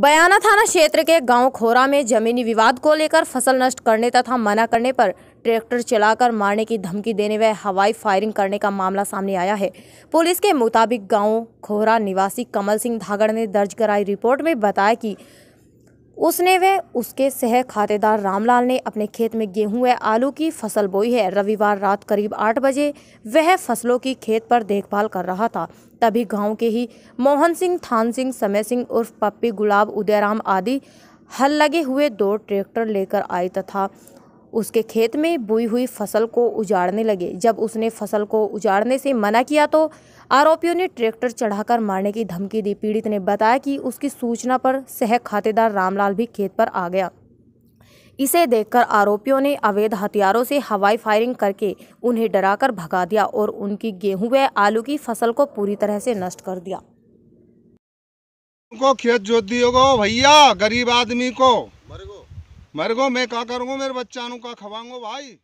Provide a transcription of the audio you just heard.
बयाना थाना क्षेत्र के गांव खोरा में जमीनी विवाद को लेकर फसल नष्ट करने तथा मना करने पर ट्रैक्टर चलाकर मारने की धमकी देने व हवाई फायरिंग करने का मामला सामने आया है पुलिस के मुताबिक गांव खोरा निवासी कमल सिंह धागड़ ने दर्ज कराई रिपोर्ट में बताया कि उसने वे उसके सह खातेदार रामलाल ने अपने खेत में गेहूं व आलू की फसल बोई है रविवार रात करीब आठ बजे वह फसलों की खेत पर देखभाल कर रहा था तभी गांव के ही मोहन सिंह थान सिंह समय सिंह उर्फ पप्पी गुलाब उदयराम आदि हल लगे हुए दो ट्रैक्टर लेकर आए तथा उसके खेत में बोई हुई फसल को उजाड़ने लगे जब उसने फसल को उजाड़ने से मना किया तो आरोपियों ने ट्रैक्टर चढ़ाकर मारने की धमकी दी पीड़ित ने बताया कि उसकी सूचना पर सह खातेदार रामलाल भी खेत पर आ गया इसे देखकर आरोपियों ने अवैध हथियारों से हवाई फायरिंग करके उन्हें डराकर भगा दिया और उनकी गेहूं व आलू की फसल को पूरी तरह से नष्ट कर दिया को खेत जोत दियोगो भैया गरीब आदमी को मेरे को मैं क्या करूंगा मेरे बच्चा का खवाऊंगा भाई